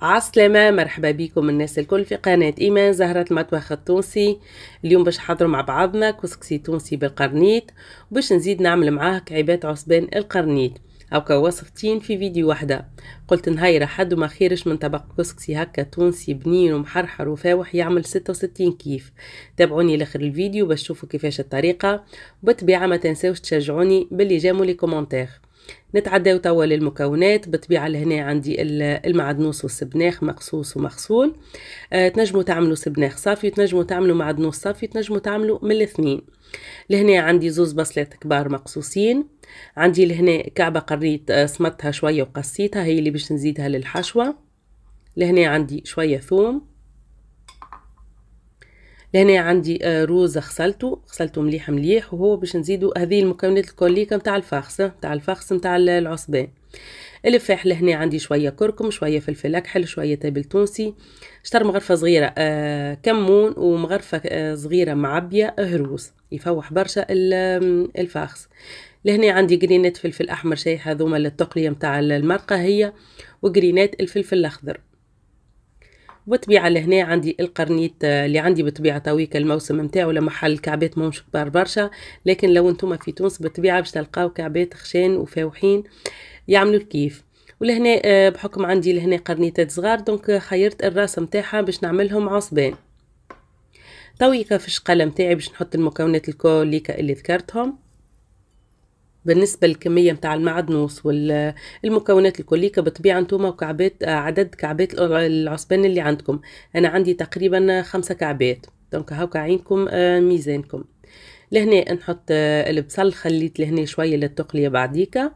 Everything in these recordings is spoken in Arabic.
عسلامة مرحبا بكم الناس الكل في قناة إيمان زهرة المطبخ التونسي اليوم باش نحضروا مع بعضنا كسكسي تونسي بالقرنيط باش نزيد نعمل معاه كعيبات عصبان القرنيط أو وصفتين في فيديو واحدة قلت نهايرة حد ما خيرش من طبق كسكسي هكا تونسي بنين ومحرحر وفاوح يعمل 66 كيف تابعوني لاخر الفيديو باش تشوفوا كيفاش الطريقة وبالطبيعة ما تنساوش تشجعوني باللي جاموا لي كومنتير نتعداو توا للمكونات بالطبيعه لهنا عندي المعدنوس والسبناخ مقصوص ومغسول آه تنجموا تعملوا سبناخ صافي تنجموا تعملوا معدنوس صافي تنجموا تعملوا من الاثنين لهنا عندي زوز بصلات كبار مقصوصين عندي لهنا كعبه قريت آه سمطتها شويه وقصيتها هي اللي باش نزيدها للحشوه لهنا عندي شويه ثوم لهنا عندي آه، روز غسلته غسلته مليح مليح وهو باش نزيدو هذه المكونات الكوليكا نتاع الفخس نتاع الفخس نتاع العصبان الفاح لهنا عندي شوية كركم شوية فلفل أكحل شوية تابل تونسي شطر مغرفة صغيرة آه كمون ومغرفة آه صغيرة معبية هروس يفوح برشا الفاخس لهنا عندي جرينات فلفل أحمر شايح هذوما للتقلية نتاع المرقة هي وجرينات الفلفل الأخضر وبالطبيعة لهنا عندي القرنيت آه، اللي عندي بطبيعة تويك الموسم متاعو لمحل كعبات مش كبار برشا لكن لو انتم في تونس بطبيعة باش تلقاو كعبات خشان وفاوحين يعملوا الكيف ولهنا آه، بحكم عندي لهنا قرنيتات صغار دونك خيرت الراس متاعها باش نعملهم عصبان تويكا في الشقالة متاعي باش نحط المكونات الكل اللي ذكرتهم بالنسبه للكميه متاع المعدنوس والمكونات الكلية بطبيعه نتوما كعبات عدد كعبات العصبان اللي عندكم انا عندي تقريبا خمسة كعبات دونك هاو عينكم آه، ميزانكم لهنا نحط آه، البصل خليت لهنا شويه للتقليه بعديكا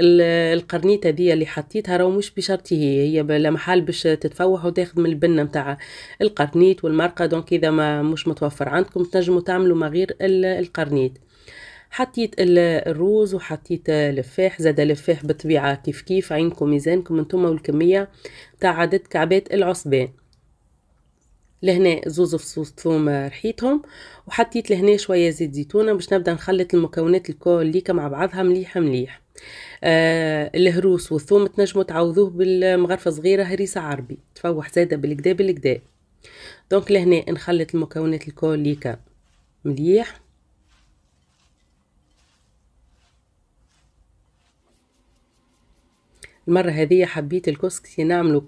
القرنيطه دي اللي حطيتها راهو مش بشرط هي هي محل باش تتفوح وتاخذ من البنه نتاع القرنيط والمرقه دونك اذا ما مش متوفر عندكم تنجموا تعملوا ما غير القرنيط حطيت الروز وحطيت لفاح زاد لفاح بالطبيعه كيف كيف عينكم ميزانكم انتوما والكميه تاع عدد كعبات العصبان لهنا زوز فصوص ثوم رحيتهم وحطيت لهنا شويه زيت زيتونه باش نبدا نخلط المكونات الكل ليكا مع بعضها مليح مليح آه الهروس والثوم تنجموا تعوضوه بالمغرفه صغيره هريسه عربي تفوح زاده بالكدا بالكدا دونك لهنا نخلط المكونات الكل ليكا مليح المره هذه حبيت الكسكسي نعملو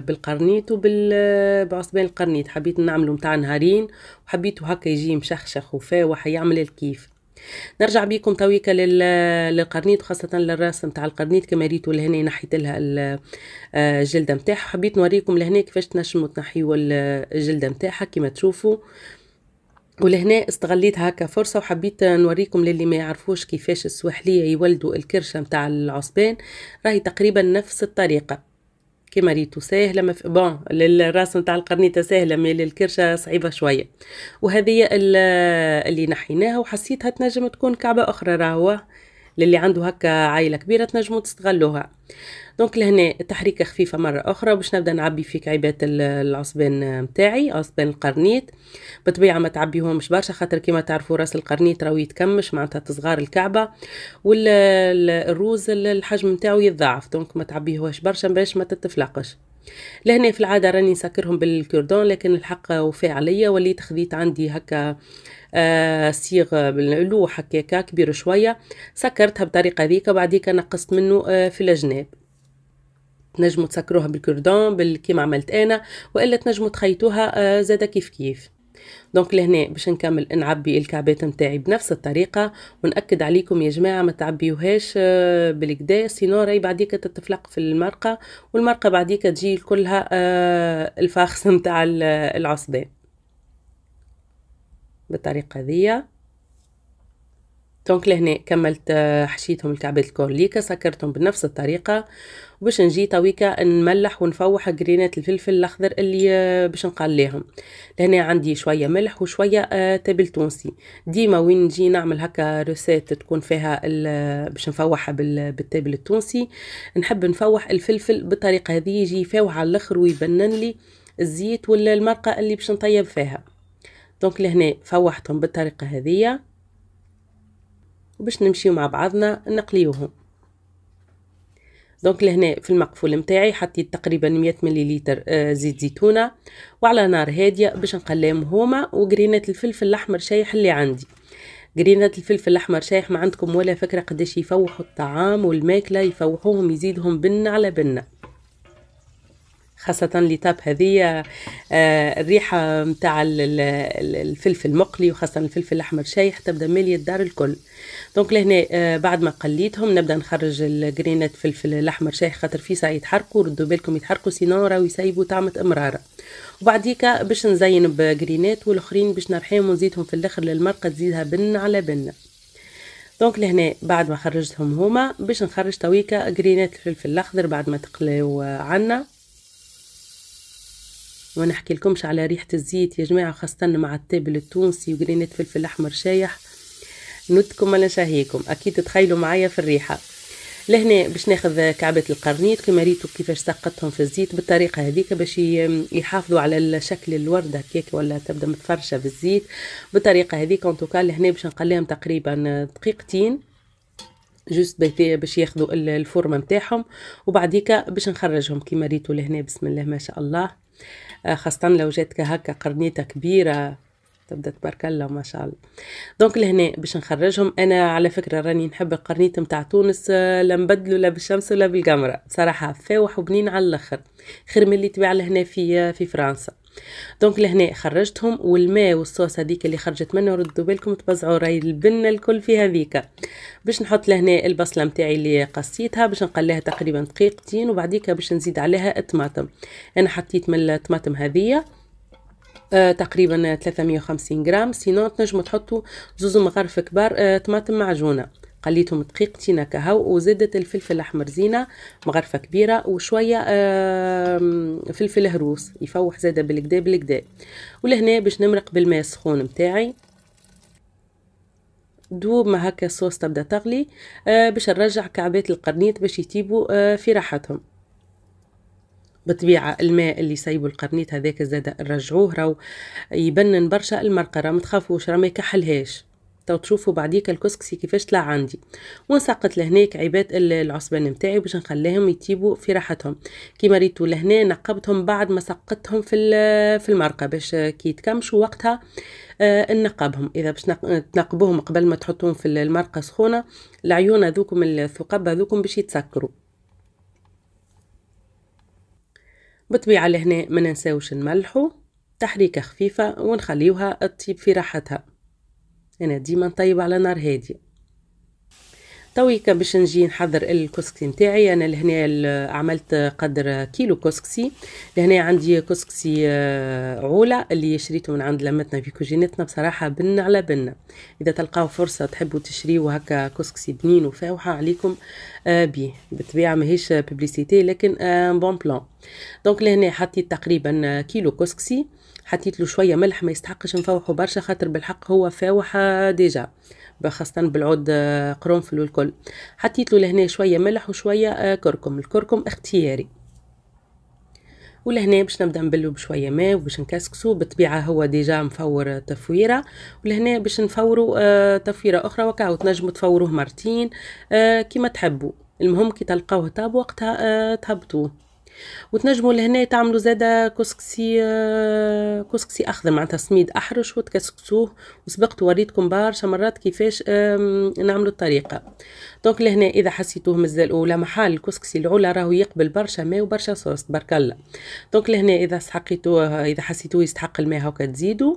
بالقرنيط وبالعصبان القرنيط حبيت نعملو متاع نهارين وحبيته هكا يجي مشخشخ وفاوح يعمل الكيف نرجع بيكم تويكا للقرنيط خاصة للراس متاع القرنيط كما ريتوا لهنا نحيت لها آه، الجلدة متاعها حبيت نوريكم لهنا كيفاش تنجموا تنحيوا الجلدة متاعها كما تشوفوا ولهنا استغليت هكا فرصه وحبيت نوريكم للي ما يعرفوش كيفاش السواحليه يولدوا الكرشه متاع العصبان راهي تقريبا نفس الطريقه كيما ريتو ساهله مف... بون للراس نتاع القرنيطه ساهله مي للكرشه صعيبه شويه وهذه اللي نحيناها وحسيتها تنجم تكون كعبه اخرى راهو للي عنده هكا عائله كبيره تنجموا تستغلوها دونك لهنا تحريكه خفيفه مره اخرى باش نبدا نعبي في كعيبات العصبان نتاعي عصبان القرنيط بطبيعه ما تعبيهمش برشا خاطر كيما تعرفوا راس القرنيط راهو يتكمش معناتها تصغار الكعبه والروز الحجم نتاعو يتضاعف دونك ما تعبيهوش برشا باش ما تتفلقش لهنا في العاده راني نسكرهم بالكردون لكن الحق وفاء عليا وليت خديت عندي هكا آه صيغ بالعلو هكاكا كبير شويه سكرتها بطريقه هذيك وبعديك نقصت منه آه في الجناب تنجموا تسكروها بالكردون كيما عملت انا والا تنجموا تخيطوها آه زاده كيف كيف دونك لهنا باش نكمل نعبي الكعبات نتاعي بنفس الطريقه ونأكد عليكم يا جماعه ما تعبيوهاش آه، بالكدا سينو راهي بعديك تتفلق في المرقه والمرقه بعديك تجي كلها آه، الفاخس نتاع العصبان بالطريقه هذه دونك لهنا كملت آه، حشيتهم الكعبات الكورليكا سكرتهم بنفس الطريقه وباش نجي تويكا نملح ونفوح جرينات الفلفل الاخضر اللي آه، باش نقليهم لهنا عندي شويه ملح وشويه آه، تابل تونسي ديما وين نجي نعمل هكا روسات تكون فيها باش نفوحها بالتابل التونسي نحب نفوح الفلفل بالطريقه هذه يجي فاوح على الاخر ويبنن لي الزيت ولا المرقه اللي باش نطيب فيها دونك لهنا فوحتهم بالطريقه هذه وباش نمشيو مع بعضنا نقليوهم دونك لهنا في المقفول متاعي حطيت تقريبا 100 مليلتر آه، زيت زيتونه وعلى نار هاديه باش نقليهم هما وجرينات الفلفل الاحمر شايح اللي عندي جرينات الفلفل الاحمر شايح ما عندكم ولا فكره قداش يفوحوا الطعام والماكله يفوحوهم يزيدهم بن على بنه خاصة لتاب هذه آه، الريحة متاع الفلفل المقلي وخاصة الفلفل الأحمر شايح تبدا مالية الدار الكل دونك لهنا آه، بعد ما قليتهم نبدا نخرج الجرينات فلفل الأحمر شايح خاطر في ساعة يتحركوا ردوا بالكم يتحركوا سينورة ويسيبوا طعمة إمرارة وبعديك باش نزين بجرينات والآخرين باش نرحيهم ونزيدهم في الآخر للمرقة تزيدها بن على بن دونك لهنا بعد ما خرجتهم هما باش نخرج تويكا جرينات الفلفل الاخضر بعد ما تقلاو عنا ونحكي لكمش على ريحة الزيت يا جماعة خاصة مع التابل التونسي وجرينات فلفل أحمر شايح نوتكم ولا شهيكم أكيد تتخيلوا معايا في الريحة لهنا باش ناخذ كعبات القرنيط كما ريتو كيفاش سقطتهم في الزيت بالطريقه هذيك باش يحافظوا على الشكل الورده هكاك ولا تبدا متفرشه في الزيت بالطريقه هذيك انتو توكا لهنا باش نقليهم تقريبا دقيقتين جوست بيتي باش ياخذوا الفورمه نتاعهم وبعديكا باش نخرجهم كيما ريتوا لهنا بسم الله ما شاء الله آه، خاصه لو جاتك هكا قرنيته كبيره تبدا تبارك الله ما شاء الله دونك لهنا باش نخرجهم انا على فكره راني نحب القرنيت نتاع تونس آه، لا نبدلو لا بالشمس ولا بالقمره بصراحه فاوح وبنين على الاخر خير من اللي تبيع لهنا في آه، في فرنسا دونك لهنا خرجتهم والماء والصوص هذيك اللي خرجت منه ردوا بالكم تبزعوا راي البنه الكل في هذيك باش نحط لهنا البصله نتاعي اللي قصيتها باش نقليها تقريبا دقيقتين وبعديك باش نزيد عليها الطماطم انا حطيت من الطماطم هذيا آه تقريبا 350 غرام سينو تنجموا تحطوا زوز مغارف كبار آه طماطم معجونه خليتهم دقيقتين تينكا هاو وزدت الفلفل الاحمر زينه مغرفه كبيره وشويه فلفل هروس يفوح زاده بالكدا بالكدا ولهنا باش نمرق بالماء السخون متاعي دوب ما هكا الصوص تبدا تغلي آه، باش نرجع كعبات القرنيط باش يطيبوا آه، في راحتهم بالطبيعة الماء اللي سايبو القرنيط هذاك زاد نرجعوه راهو يبنن برشا المرقة ما متخافوش راه ما يكحلهاش تو تشوفوا بعديك الكسكسي كيفاش طلع عندي ونسقط لهناك عيبات العصبان نتاعي باش نخليهم يطيبوا في راحتهم كيما ريتو لهنا نقبتهم بعد ما سقطتهم في في المرقه باش كي يتكمشوا وقتها آه نقبهم اذا باش تنقبوهم قبل ما تحطوهم في المرقه سخونه العيون هذوكم الثقب هذوكم باش يتسكروا بالطبيعه لهنا ما ننساوش نملحو تحريكه خفيفه ونخليوها تطيب في راحتها أنا ديما نطيب على نار هادية تويكا باش نجي نحضر الكسكسي نتاعي انا لهنا عملت قدر كيلو كسكسي لهنا عندي كسكسي آه، عوله اللي شريته من عند لمتنا في كوجينتنا بصراحه بن على بن اذا تلقاو فرصه تحبوا تشريو هكا كسكسي بنين وفاوحه عليكم آه، بيه بالطبيعه ماهيش بيبليسيتي لكن بون بلان دونك لهنا حطيت تقريبا آه، كيلو كسكسي حطيت له شويه ملح ما يستحقش نفوحه برشا خاطر بالحق هو فاوح ديجا خاصة بالعود آه، قرنفل والكل حطيت له لهنا شويه ملح وشويه آه، كركم الكركم اختياري ولهنا باش نبدا نبلو بشويه ماء وباش نكسكسو بالطبيعه هو ديجا مفور تفويره ولهنا باش نفورو آه، تفويره اخرى وكاو تنجموا تفوروه مرتين كيما تحبوا المهم كي تلقاوه طاب وقتها تهبطوه وتنجموا لهنا تعملوا زاده كسكسي آه، كسكسي اخضر معناتها سميد احرش وتكسكسوه وسبقت وريتكم برشا مرات كيفاش نعملوا الطريقه دونك لهنا اذا حسيتوه مازال ولا محال الكسكسي العلا راهو يقبل برشا ماء وبرشا صوص تبارك الله دونك لهنا اذا سحقيتوه اذا حسيتوه يستحق الماء هاكا تزيدوا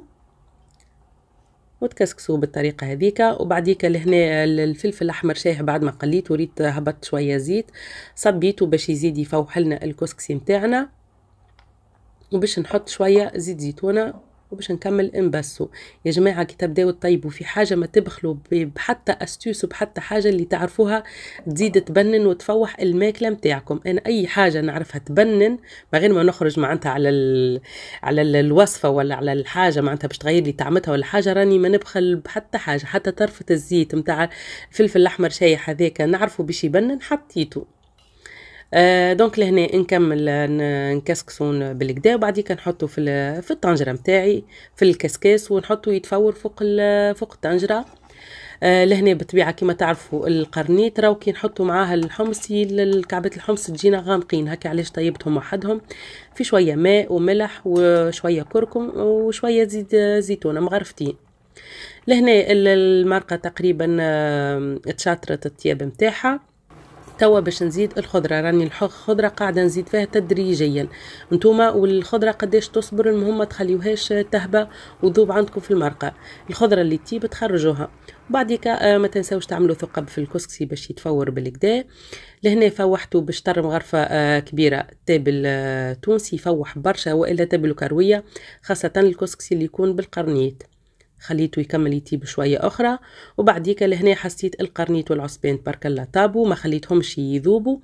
وتكسكسو بالطريقه هذيك وبعديك لهنا الفلفل الاحمر شاه بعد ما قليت ريت هبطت شويه زيت صبيته باش يزيد يفوح لنا الكسكسي متاعنا وباش نحط شويه زيت زيتونه باش نكمل انبسو يا جماعه كي تبداو تطيبوا في حاجه ما تبخلوا بحتى أستوس بحتى حاجه اللي تعرفوها تزيد تبنن وتفوح الماكله نتاعكم انا اي حاجه نعرفها تبنن من غير ما نخرج معناتها على ال... على الوصفه ولا على الحاجه معناتها باش تغير لي طعمتها ولا حاجه راني ما نبخل بحتى حاجه حتى طرفه الزيت نتاع الفلفل الاحمر شايح هذاك نعرفه باش يبنن حطيته آه، دونك لهنا نكمل نكسكسون بالكدا وبعديك نحطو في في الطنجره نتاعي في الكسكاس ونحطو يتفور فوق فوق الطنجره آه، لهنا بالطبيعه كما تعرفوا القرنيط راهو كي نحطوا معاها الحمص الكعبات الحمص تجينا غامقين هكا علاش طيبتهم وحدهم في شويه ماء وملح وشويه كركم وشويه زيت زيتونه مغرفتين لهنا المرقه تقريبا آه، تشاطرت الطياب نتاعها توا باش نزيد الخضره راني الخضره قاعده نزيد فيها تدريجيا نتوما والخضره قداش تصبر المهم ما تخليوهاش تهبه وذوب عندكم في المرقه الخضره اللي تيب تخرجوها بعديك آه، ما تنساوش تعملوا ثقب في الكسكسي باش يتفور بالكدا لهنا فوحته باش ترم غرفه آه، كبيره تابل آه، تونسي يفوح برشا والا تابل كرويه خاصه الكسكسي اللي يكون بالقرنيت خليته يكمل يطيب شوية أخرى وبعديك لهنا حسيت القرنيت والعصبان تبارك الله طابوا ما خليتهمش يذوبوا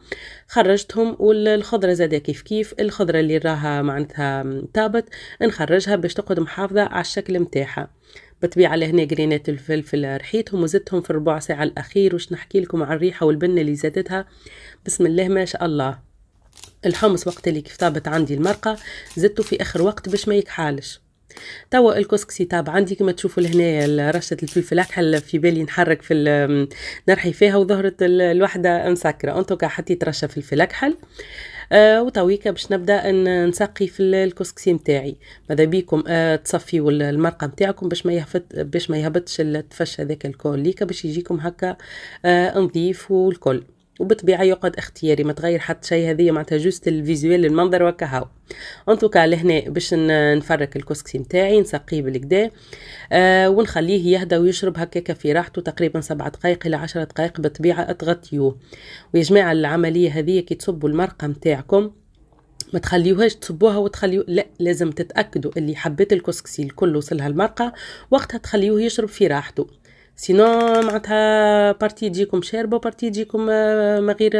خرجتهم والخضرة زادة كيف كيف الخضرة اللي راها معناتها طابت نخرجها باش تقعد محافظة على الشكل متاعها بالطبيعة لهنا جرينات الفلفل ريحتهم وزدتهم في ربع ساعة الأخير وش نحكي لكم على الريحة والبنة اللي زادتها بسم الله ما شاء الله الحمص وقت اللي كيف طابت عندي المرقة زدته في آخر وقت باش ما يكحالش توا الكسكسي طاب عندي كما تشوفوا لهنايا رشه الفلفل اكحل في بالي نحرك في نرحي فيها وظهرت الوحده مسكره كا حطيت رشه فلفل اكحل آه وتويكا باش نبدا نسقي في الكسكسي نتاعي ماذا بيكم آه تصفيوا المرقه نتاعكم باش ما يهبط باش ما يهبطش التفش هذاك الكل ليكا باش يجيكم هكا آه نظيف والكل وبطبيعه يقعد اختياري ما تغير حتى شيء هذه معناتها جوست الفيزوال المنظر وكهو انتوكا لهنا باش نفرك الكسكسي نتاعي نسقيه بالكدا آه ونخليه يهدى ويشرب هكاك في راحته تقريبا سبع دقائق الى عشر دقائق بالطبيعه اتغطيوه ويا جماعه العمليه هذه كي تصبوا المرقه نتاعكم ما تخليوهاش تصبوها وتخليو لا لازم تتاكدوا اللي حبيت الكسكسي الكل وصلها المرقه وقتها تخليوه يشرب في راحته سينو معناتها بارتي تجيكم شاربه بارتي تجيكم ما غير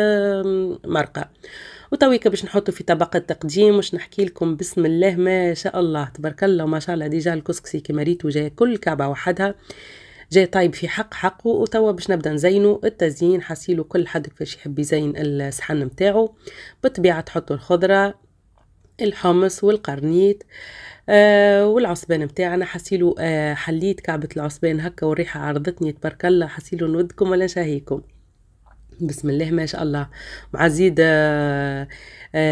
مرقه وتويكا باش نحطو في طبق التقديم واش نحكي لكم بسم الله ما شاء الله تبارك الله ما شاء الله ديجا الكسكسي كما ريتو جاي كل كعبه وحدها جاي طايب في حق حقه وتوا باش نبدا نزينو التزيين حاسيلو كل حد كيفاش يحب يزين الصحن نتاعو بالطبيعه تحطوا الخضره الحمص والقرنيت آه والعصبان متاعنا حسيلو آه حليت كعبة العصبان هكا والريحة عرضتني تبارك الله حسيلو نودكم ولا شاهيكم بسم الله ما شاء الله مع زيد آه،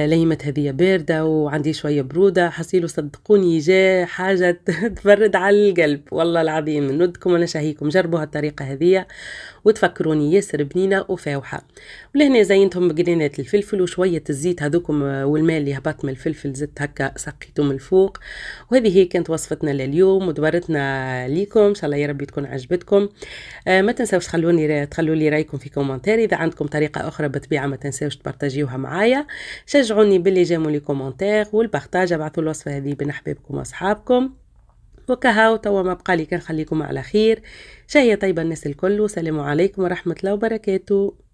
ليمة هذه باردة وعندي شوية برودة حصيلو صدقوني جا حاجة تبرد على القلب والله العظيم نودكم وانا شهيكم جربوا هالطريقة هذه وتفكروني ياسر بنينة وفاوحة ولهنا زينتهم بقرينات الفلفل وشوية الزيت هذوكم آه، والماء اللي هبط من الفلفل زدت هكا سقيته من الفوق وهذه هي كانت وصفتنا لليوم ودورتنا ليكم إن شاء الله يا ربي تكون عجبتكم آه، ما تنساوش تخلوني تخلوا لي رايكم في كومنتير إذا عندكم طريقة أخرى بتبيعة ما تنساوش تبارتاجيوها معايا شجعوني باللي جاموا لي كومنتير والبارتاج ابعثوا الوصفة هذه بين أحبابكم وأصحابكم وكهاو توا ما بقالي كنخليكم على خير شهية طيبة الناس الكل والسلام عليكم ورحمة الله وبركاته